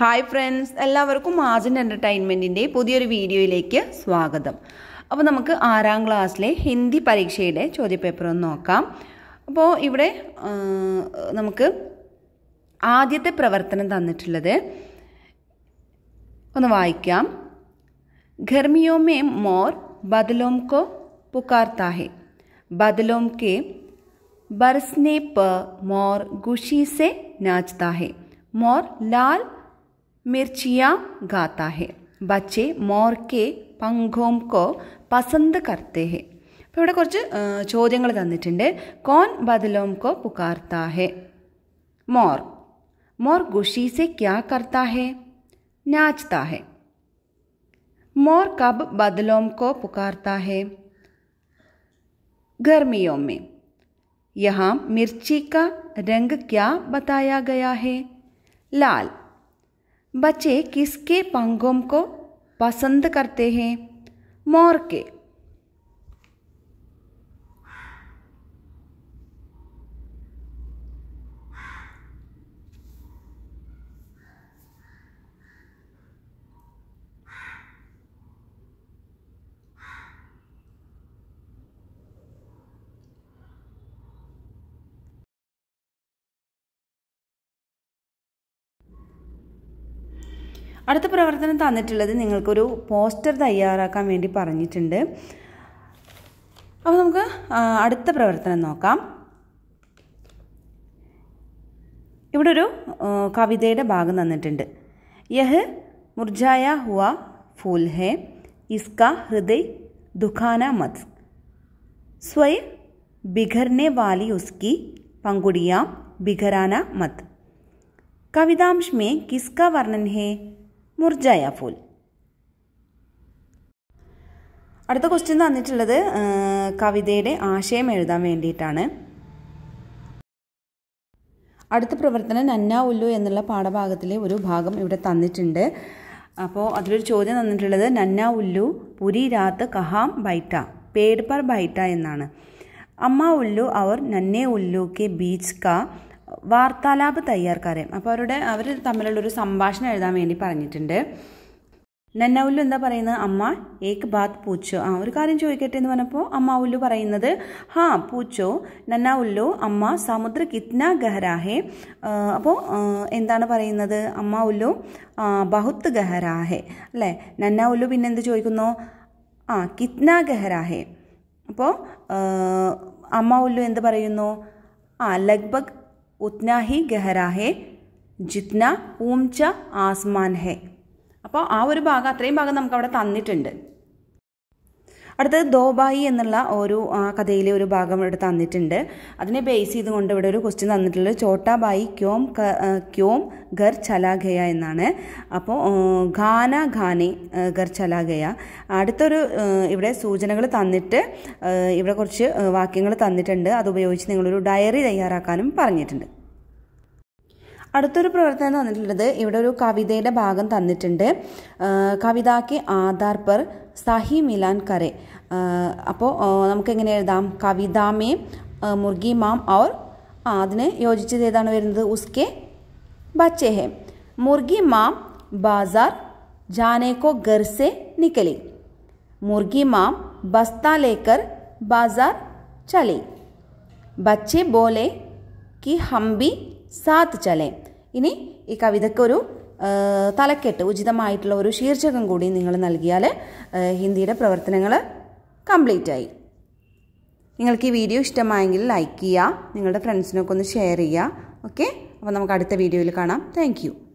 hi friends എല്ലാവർക്കും ആർജൻ്റ് എൻ്റർടൈൻമെൻറ്റിൻ്റെ പുതിയൊരു വീഡിയോയിലേക്ക് സ്വാഗതം അപ്പോൾ നമുക്ക് ആറാം ക്ലാസ്സിലെ ഹിന്ദി പരീക്ഷയുടെ ചോദ്യപേപ്പർ ഒന്ന് നോക്കാം അപ്പോൾ ഇവിടെ നമുക്ക് ആദ്യത്തെ പ്രവർത്തനം തന്നിട്ടുള്ളത് ഒന്ന് വായിക്കാം ഘർമിയോ മേ മോർ ബദലോം കോ പുക്കാർത്താഹെ ബദലോം കെ बरसने പ മോർ ഗുഷീസെ से മോർ ലാൽ मिर्चियाँ गाता है बच्चे मोर के पंखों को पसंद करते हैं അപ്പോൾ कुछ കുറച്ച് ചോദ്യങ്ങൾ कौन കോൻ को पुकारता है मोर मोर गुशी से क्या करता है नाचता है मोर कब बदलों को पुकारता है गर्मियों में यहाँ मिर्ची का रंग क्या बताया गया है लाल बच्चे किसके पंगों को पसंद करते हैं मोर के അടുത്ത പ്രവർത്തനം തന്നിട്ടുള്ളത് നിങ്ങൾക്കൊരു പോസ്റ്റർ തയ്യാറാക്കാൻ വേണ്ടി പറഞ്ഞിട്ടുണ്ട് അപ്പോൾ നമുക്ക് അടുത്ത പ്രവർത്തനം നോക്കാം ഇവിടെ ഒരു കവിതയുടെ ഭാഗം തന്നിട്ടുണ്ട് യഹ് മുർജായ ഹുവ ഫൂൽ ഹെ ഇസ്ക ഹൃദയ് ദുഖാന മത് സ്വയ് ബിഖർനെ വാലി ഉസ്കി പങ്കുടിയാം ബിഖരാന मत कविदांश കിസ്ക किसका वर्णन है മുർജായ ഫുൽ അടുത്ത ക്വസ്റ്റ്യൻ തന്നിട്ടുള്ളത് കവിതയുടെ ആശയം എഴുതാൻ വേണ്ടിയിട്ടാണ് അടുത്ത പ്രവർത്തനം നന്ന ഉല്ലു എന്നുള്ള പാഠഭാഗത്തിലെ ഒരു ഭാഗം ഇവിടെ തന്നിട്ടുണ്ട് അപ്പോൾ അതിലൊരു ചോദ്യം തന്നിട്ടുള്ളത് നന്ന ഉല്ലു പുരി രാത്ത് കഹാം ബൈറ്റ പേഡ് പർ ബൈറ്റ എന്നാണ് അമ്മ ഉല്ലു അവർ നന്നേ ഉല്ലു കെ ബീച്ച് കാ വാർത്താലാപ് തയ്യാർക്കാരെ അപ്പോൾ അവരുടെ അവർ തമ്മിലുള്ള ഒരു സംഭാഷണം എഴുതാൻ വേണ്ടി പറഞ്ഞിട്ടുണ്ട് നന്നൗല്ലു എന്താ പറയുന്നത് അമ്മ ഏക്ക് ബാത്ത് പൂച്ചോ ആ ഒരു കാര്യം ചോദിക്കട്ടെ എന്ന് പറഞ്ഞപ്പോൾ അമ്മ ഉല്ലു പറയുന്നത് ഹാ പൂച്ചോ നന്ന ഉല്ലു അമ്മ സമുദ്ര കിത്ന ഗഹരാഹേ അപ്പോൾ എന്താണ് പറയുന്നത് അമ്മ ഉല്ലു ബഹുത്ത് ഗഹരാഹേ അല്ലേ നന്ന ഉല്ലു പിന്നെ എന്ത് ചോദിക്കുന്നു ആ കിത്ന ഗഹരാഹേ അപ്പോൾ അമ്മ ഉല്ലു എന്ത് പറയുന്നു ആ ലഗ്ബക് ഉത്നാ ഹി ഗഹരാഹെ ജിത്ന ഊംച ആസ്മാൻ ഹെ അപ്പോൾ ആ ഒരു ഭാഗം അത്രയും ഭാഗം നമുക്ക് അവിടെ തന്നിട്ടുണ്ട് അടുത്തത് ദോബായി എന്നുള്ള ഒരു കഥയിലെ ഒരു ഭാഗം ഇവിടെ തന്നിട്ടുണ്ട് അതിനെ ബേസ് ചെയ്തുകൊണ്ട് ഇവിടെ ഒരു ക്വസ്റ്റ്യൻ തന്നിട്ടുള്ളത് ചോട്ടാബായി ക്യോം ക്യോം ഘർ ചലാഗയ എന്നാണ് അപ്പോൾ ഖാന ഖാനെ ഘർ ചലാഗയ അടുത്തൊരു ഇവിടെ സൂചനകൾ തന്നിട്ട് ഇവിടെ കുറച്ച് വാക്യങ്ങൾ തന്നിട്ടുണ്ട് അതുപയോഗിച്ച് നിങ്ങളൊരു ഡയറി തയ്യാറാക്കാനും പറഞ്ഞിട്ടുണ്ട് അടുത്തൊരു പ്രവർത്തനം എന്ന് ഇവിടെ ഒരു കവിതയുടെ ഭാഗം തന്നിട്ടുണ്ട് കവിതാക്ക് ആധാർ പർ സാഹി മിലാൻ കറെ അപ്പോൾ നമുക്ക് എങ്ങനെ എഴുതാം കവിതാമേ മുർഗി മാം ഔർ അതിന് യോജിച്ചത് ഏതാണ് വരുന്നത് ഉസ്കെ ബച്ചേ മുർഗി മാം ബാസാർ ജാനേക്കോ ഗർസെ നിക്കലി മുർഗി മാം ബസ്ത ലേക്കർ ബാസാർ ചലി ബച്ചെ ബോലെ കി ഹംബി സാത്ത് ചലേ ഇനി ഈ കവിതയ്ക്കൊരു തലക്കെട്ട് ഉചിതമായിട്ടുള്ള ഒരു ശീർഷകം കൂടി നിങ്ങൾ നൽകിയാൽ ഹിന്ദിയുടെ പ്രവർത്തനങ്ങൾ കംപ്ലീറ്റ് ആയി നിങ്ങൾക്ക് ഈ വീഡിയോ ഇഷ്ടമായെങ്കിൽ ലൈക്ക് ചെയ്യുക നിങ്ങളുടെ ഫ്രണ്ട്സിനൊക്കെ ഒന്ന് ഷെയർ ചെയ്യുക ഓക്കെ അപ്പോൾ നമുക്ക് അടുത്ത വീഡിയോയിൽ കാണാം താങ്ക്